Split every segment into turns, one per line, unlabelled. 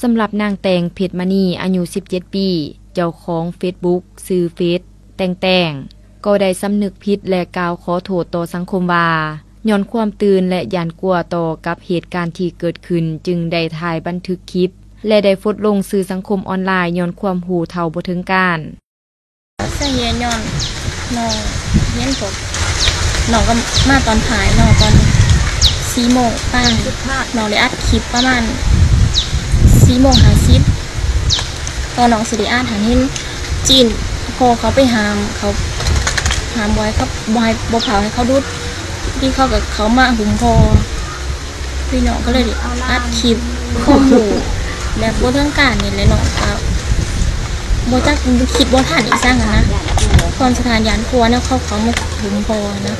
สำหรับนางแตงเพชรมณีอายุ17ปี เจ้าของเฟซบุ๊กซื้อเฟซแตงแตงก็ได้สำนึกผิดและกล่าวขอโทษต่อสังคมว่าย้อนความตื่นและยานกลัวต่อกับเหตุการณ์ที่เกิดขึ้น จึงได้ถ่ายบันทึกคลิป และได้ฟดลงสื่อสังคมออนไลน์ย้อนความหูเท่าบ่ถึงการเสียย้อนน้องเย็นจบน้องก็มาตอนถ่ายน้องตอน4ีโมงป้าน้องได้อัดคลิปประมาณซีโมงหาซิปตอนน้องสิริอาหาห็นจีนพอเขาไปหามเขาหามไว้เขาบอยบอเผาให้เขาดูดที่เขากับเขามาหุ่มพอพี่น้องก็เลยอัดคลิปข้อมูลแบบโบั้งการเนี่ยเลยน้องครับโบจักคิดโบ่านอีสร้างนะตอนสถานยานครัวเนี่ยเขาเขามาหุ่มพอนะ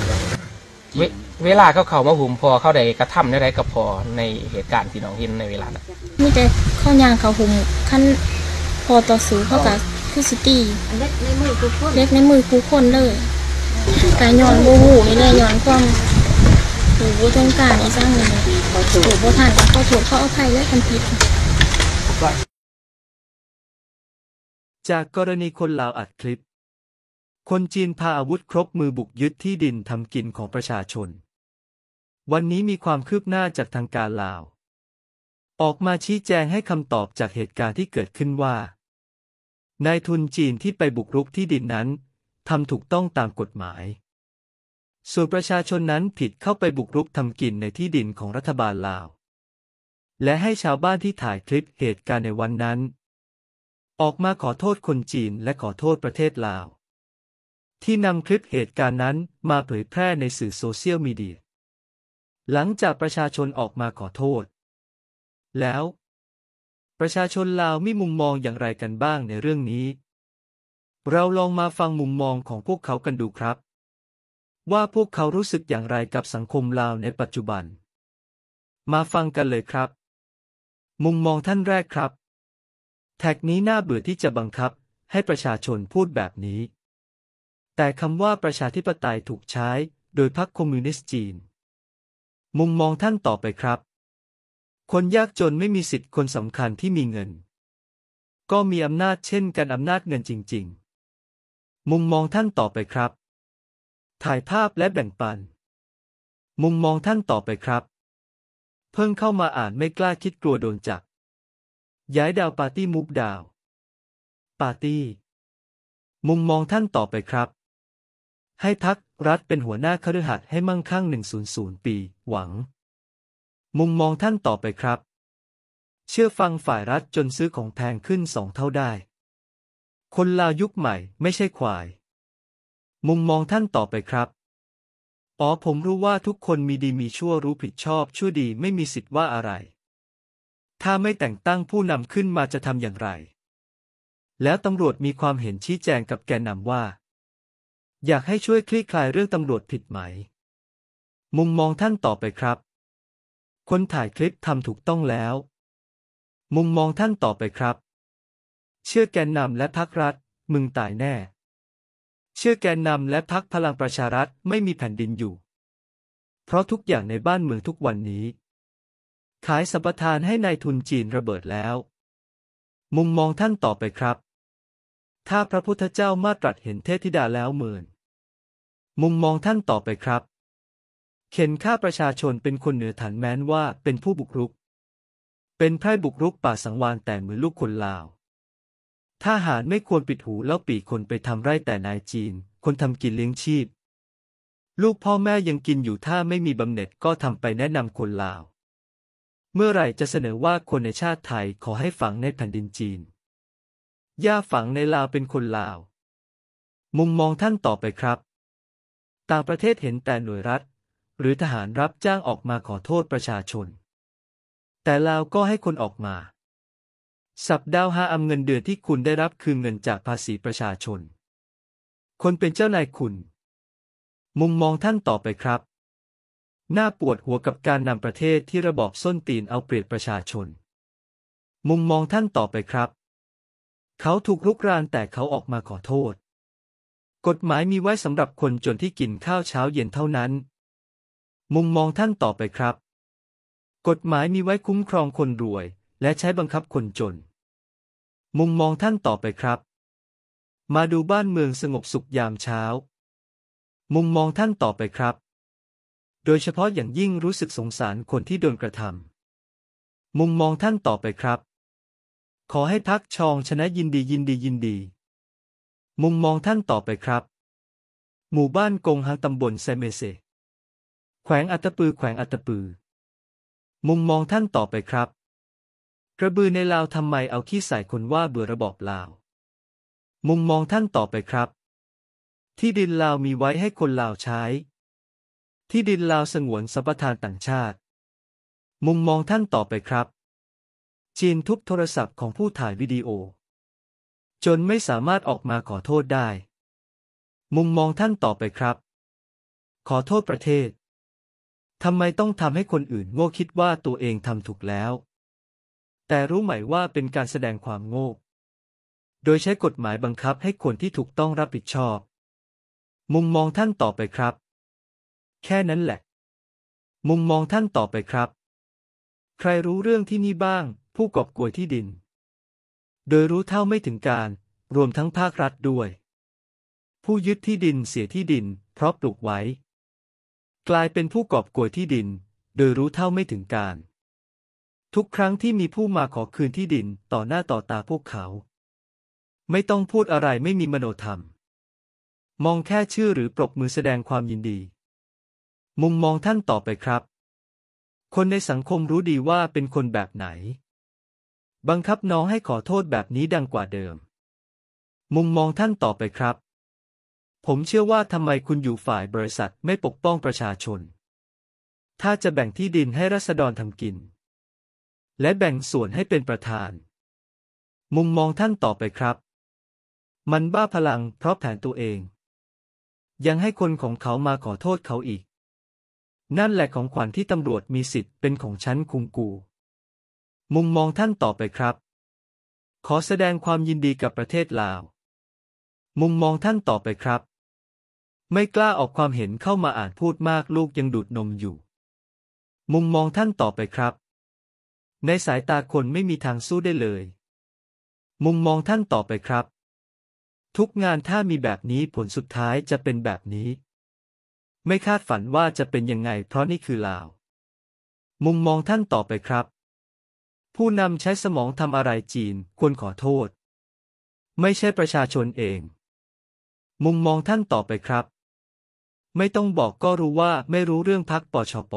เวลาเขาเข้ามาหุ่มพอเขาใดกระทำอะไรกับพอในเหตุการณ์ที่น้องเห็นในเวลานั้นมีแต่เข้ายางเขาหุ่มขั้นพอต่อสู้เขากับคือสิตี้เล็กในมือคูคนเล็กในมือคูคนเลยกายย้อนบูบูนี่ไล้ย้อนความหูบูตรงกลางไอ้สร้างเลยหูบรทานเขาถูกเขาเอาไทยและคันทิจากกรณีคนลาวอัดคลิป คนจีนพาอาวุธครบมือบุกยึดที่ดินทำกินของประชาชนวันนี้มีความคืบหน้าจากทางการลาว ออกมาชี้แจงให้คำตอบจากเหตุการณ์ที่เกิดขึ้นว่านายทุนจีนที่ไปบุกรุกที่ดินนั้นทำถูกต้องตามกฎหมาย ส่วนประชาชนนั้นผิดเข้าไปบุกรุกทำกินในที่ดินของรัฐบาลลาวและให้ชาวบ้านที่ถ่ายคลิปเหตุการณ์ในวันนั้น ออกมาขอโทษคนจีนและขอโทษประเทศลาว ที่นำคลิปเหตุการณ์นั้นมาเผยแพร่ในสื่อโซเชียลมีเดียหลังจากประชาชนออกมาขอโทษ แล้ว ประชาชนลาวมีมุมมองอย่างไรกันบ้างในเรื่องนี้ เราลองมาฟังมุมมองของพวกเขากันดูครับ ว่าพวกเขารู้สึกอย่างไรกับสังคมลาวในปัจจุบัน มาฟังกันเลยครับ มุมมองท่านแรกครับ แท็กนี้น่าเบื่อที่จะบังคับให้ประชาชนพูดแบบนี้ แต่คำว่าประชาธิปไตยถูกใช้ โดยพรรคคอมมิวนิสต์จีนมุมมองท่านต่อไปครับ คนยากจนไม่มีสิทธิ์คนสำคัญที่มีเงิน ก็มีอำนาจเช่นกันอำนาจเงินจริง ๆ มุมมองท่านต่อไปครับ ถ่ายภาพและแบ่งปัน มุมมองท่านต่อไปครับ เพิ่งเข้ามาอ่านไม่กล้าคิดกลัวโดนจับ ย้ายดาวปาร์ตี้มุฟดาว ปาร์ตี้ มุมมองท่านต่อไปครับให้พักรัฐเป็นหัวหน้าคฤหัสถ์ให้มั่งคั่ง100ปี หวัง มุมมองท่านต่อไปครับ เชื่อฟังฝ่ายรัฐจนซื้อของแพงขึ้นสองเท่าได้ คนลาวยุคใหม่ ไม่ใช่ควาย มุมมองท่านต่อไปครับอ๋อผมรู้ว่าทุกคนมีดีมีชั่วรู้ผิดชอบชั่วดีไม่มีสิทธิ์ว่าอะไร ถ้าไม่แต่งตั้งผู้นำขึ้นมาจะทำอย่างไร แล้วตำรวจมีความเห็นชี้แจงกับแกนนำว่าอยากให้ช่วยคลี่คลายเรื่องตำรวจผิดไหมมุมมองท่านต่อไปครับ คนถ่ายคลิปทำถูกต้องแล้ว มุมมองท่านต่อไปครับ เชื่อแกนนำและพักรัฐมึงตายแน่ เชื่อแกนนำและพักพลังประชารัฐไม่มีแผ่นดินอยู่ เพราะทุกอย่างในบ้านเมืองทุกวันนี้ ขายสัมปทานให้ในายทุนจีนระเบิดแล้ว มุมมองท่านต่อไปครับ ถ้าพระพุทธเจ้ามาตรัสเห็นเทพธิดาแล้วหมือนมุมมองท่านต่อไปครับ เข็นฆ่าประชาชนเป็นคนเหนือฐานแม้นว่าเป็นผู้บุกรุก เป็นไพ่บุกรุกป่าสังวานแต่เหมือนลูกคนลาวทหารไม่ควรปิดหูแล้วปีคนไปทำไร่แต่นายจีน คนทำกินเลี้ยงชีพ ลูกพ่อแม่ยังกินอยู่ถ้าไม่มีบำเหน็จก็ทำไปแนะนำคนลาว เมื่อไหร่จะเสนอว่าคนในชาติไทยขอให้ฝังในแผ่นดินจีนย่าฝังในลาวเป็นคนลาว มุมมองท่านต่อไปครับต่างประเทศเห็นแต่หน่วยรัฐ หรือทหารรับจ้างออกมาขอโทษประชาชน แต่ลาวก็ให้คนออกมา สับดาวหาอำเงินเดือนที่คุณได้รับคือเงินจากภาษีประชาชน คนเป็นเจ้านายคุณ มุมมองท่านต่อไปครับหน้าปวดหัวกับการนำประเทศที่ระบอบส้นตีนเอาเปรียบประชาชน มุมมองท่านต่อไปครับ เขาถูกลุกรานแต่เขาออกมาขอโทษกฎหมายมีไว้สำหรับคนจนที่กินข้าวเช้าเย็นเท่านั้น มุมมองท่านต่อไปครับ กฎหมายมีไว้คุ้มครองคนรวยและใช้บังคับคนจน มุมมองท่านต่อไปครับ มาดูบ้านเมืองสงบสุขยามเช้า มุมมองท่านต่อไปครับ โดยเฉพาะอย่างยิ่งรู้สึกสงสารคนที่โดนกระทำมุมมองท่านต่อไปครับ ขอให้พักชองชนะยินดียินดียินดีมุมมองท่านต่อไปครับ หมู่บ้านกงฮังตำบลเซเมเซ แขวงอัตปือแขวงอัตตปือ มุมมองท่านต่อไปครับ กระบือในลาวทำไมเอาขี้ใส่คนว่าเบื่อระบอบลาว มุมมองท่านต่อไปครับ ที่ดินลาวมีไว้ให้คนลาวใช้ ที่ดินลาวสงวนสัมปทานต่างชาติ มุมมองท่านต่อไปครับ จีนทุบโทรศัพท์ของผู้ถ่ายวิดีโอจนไม่สามารถออกมาขอโทษได้ มุมมองท่านต่อไปครับ ขอโทษประเทศ ทำไมต้องทำให้คนอื่นโง่คิดว่าตัวเองทำถูกแล้ว แต่รู้ไหมว่าเป็นการแสดงความโง่ โดยใช้กฎหมายบังคับให้คนที่ถูกต้องรับผิดชอบ มุมมองท่านต่อไปครับ แค่นั้นแหละ มุมมองท่านต่อไปครับ ใครรู้เรื่องที่นี่บ้าง ผู้กอบกวยที่ดินโดยรู้เท่าไม่ถึงการ รวมทั้งภาครัฐด้วย ผู้ยึดที่ดินเสียที่ดิน เพราะปลูกไว้ กลายเป็นผู้กอบกวยที่ดิน โดยรู้เท่าไม่ถึงการ ทุกครั้งที่มีผู้มาขอคืนที่ดินต่อหน้าต่อตาพวกเขา ไม่ต้องพูดอะไรไม่มีมโนธรรม มองแค่ชื่อหรือปรบมือแสดงความยินดี มุมมองท่านต่อไปครับ คนในสังคมรู้ดีว่าเป็นคนแบบไหนบังคับน้องให้ขอโทษแบบนี้ดังกว่าเดิม มุมมองท่านต่อไปครับ ผมเชื่อว่าทำไมคุณอยู่ฝ่ายบริษัทไม่ปกป้องประชาชน ถ้าจะแบ่งที่ดินให้รัษฎรทำกิน และแบ่งส่วนให้เป็นประธาน มุมมองท่านต่อไปครับ มันบ้าพลังเพราะแผนตัวเอง ยังให้คนของเขามาขอโทษเขาอีก นั่นแหละของขวัญที่ตำรวจมีสิทธิ์เป็นของฉันคุงกูมุมมองท่านต่อไปครับ ขอแสดงความยินดีกับประเทศลาว มุมมองท่านต่อไปครับ ไม่กล้าออกความเห็นเข้ามาอ่านพูดมากลูกยังดูดนมอยู่ มุมมองท่านต่อไปครับ ในสายตาคนไม่มีทางสู้ได้เลย มุมมองท่านต่อไปครับ ทุกงานถ้ามีแบบนี้ผลสุดท้ายจะเป็นแบบนี้ ไม่คาดฝันว่าจะเป็นยังไงเพราะนี่คือลาว มุมมองท่านต่อไปครับผู้นำใช้สมองทำอะไรจีนควรขอโทษ ไม่ใช่ประชาชนเองมุมมองท่านต่อไปครับ ไม่ต้องบอกก็รู้ว่าไม่รู้เรื่องพักปชป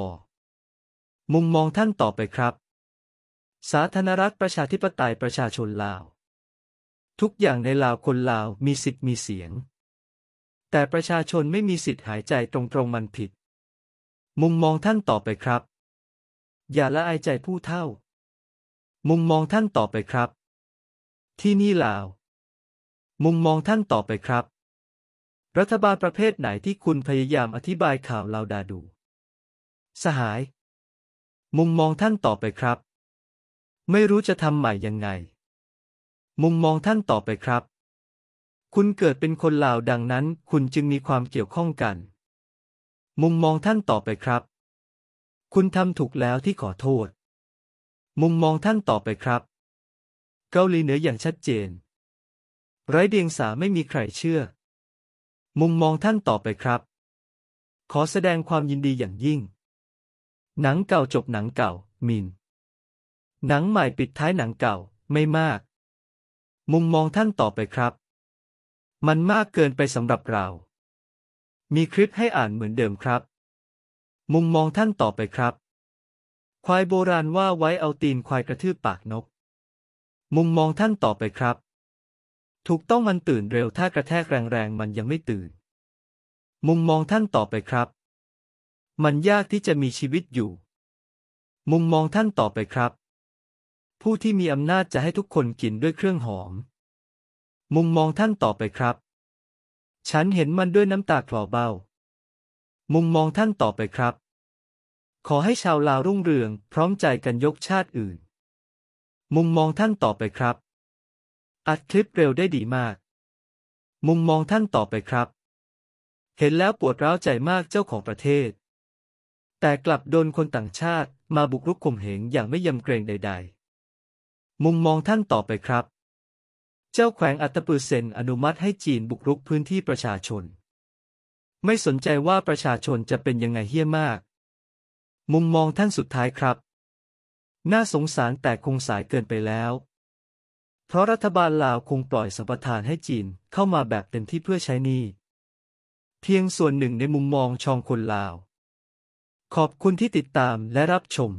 มุมมองท่านต่อไปครับ สาธารณรัฐประชาธิปไตยประชาชนลาว ทุกอย่างในลาวคนลาวมีสิทธิ์มีเสียง แต่ประชาชนไม่มีสิทธิ์หายใจตรงๆมันผิดมุมมองท่านต่อไปครับ อย่าละอายใจผู้เท่ามุมมองท่านต่อไปครับ ที่นี่ลาวมุมมองท่านต่อไปครับ รัฐบาลประเภทไหนที่คุณพยายามอธิบายข่าวลาวดาดู สหาย มุมมองท่านต่อไปครับ ไม่รู้จะทำใหม่ยังไง มุมมองท่านต่อไปครับ คุณเกิดเป็นคนลาวดังนั้น คุณจึงมีความเกี่ยวข้องกัน มุมมองท่านต่อไปครับ คุณทำถูกแล้วที่ขอโทษมุมมองท่านต่อไปครับ เกาหลีเหนืออย่างชัดเจน ไร้เดียงสาไม่มีใครเชื่อ มุมมองท่านต่อไปครับ ขอแสดงความยินดีอย่างยิ่ง หนังเก่าจบหนังเก่า มิน หนังใหม่ปิดท้ายหนังเก่าไม่มาก มุมมองท่านต่อไปครับ มันมากเกินไปสำหรับเรา มีคลิปให้อ่านเหมือนเดิมครับ มุมมองท่านต่อไปครับควายโบราณว่าไว้เอาตีนควายกระทืบปากนก มุมมองท่านต่อไปครับ ถูกต้องมันตื่นเร็วถ้ากระแทกแรงๆมันยังไม่ตื่น มุมมองท่านต่อไปครับ มันยากที่จะมีชีวิตอยู่ มุมมองท่านต่อไปครับ ผู้ที่มีอำนาจจะให้ทุกคนกินด้วยเครื่องหอม มุมมองท่านต่อไปครับ ฉันเห็นมันด้วยน้ำตาคลอเบ้า มุมมองท่านต่อไปครับขอให้ชาวลาวรุ่งเรือง พร้อมใจกันยกชาติอื่น มุมมองท่านต่อไปครับ อัดคลิปเร็วได้ดีมาก มุมมองท่านต่อไปครับ เห็นแล้วปวดร้าวใจมากเจ้าของประเทศ แต่กลับโดนคนต่างชาติมาบุกรุกข่มเหงอย่างไม่ยำเกรงใด ๆ มุมมองท่านต่อไปครับ เจ้าแขวงอัตปือเซนอนุมัติให้จีนบุกรุกพื้นที่ประชาชน ไม่สนใจว่าประชาชนจะเป็นยังไงเฮี้ยมากมุมมองท่านสุดท้ายครับ น่าสงสารแต่คงสายเกินไปแล้ว เพราะรัฐบาลลาวคงปล่อยสัมปทานให้จีนเข้ามาแบบเต็มที่เพื่อใช้นี่เพียงส่วนหนึ่งในมุมมองชองคนลาว ขอบคุณที่ติดตามและรับชม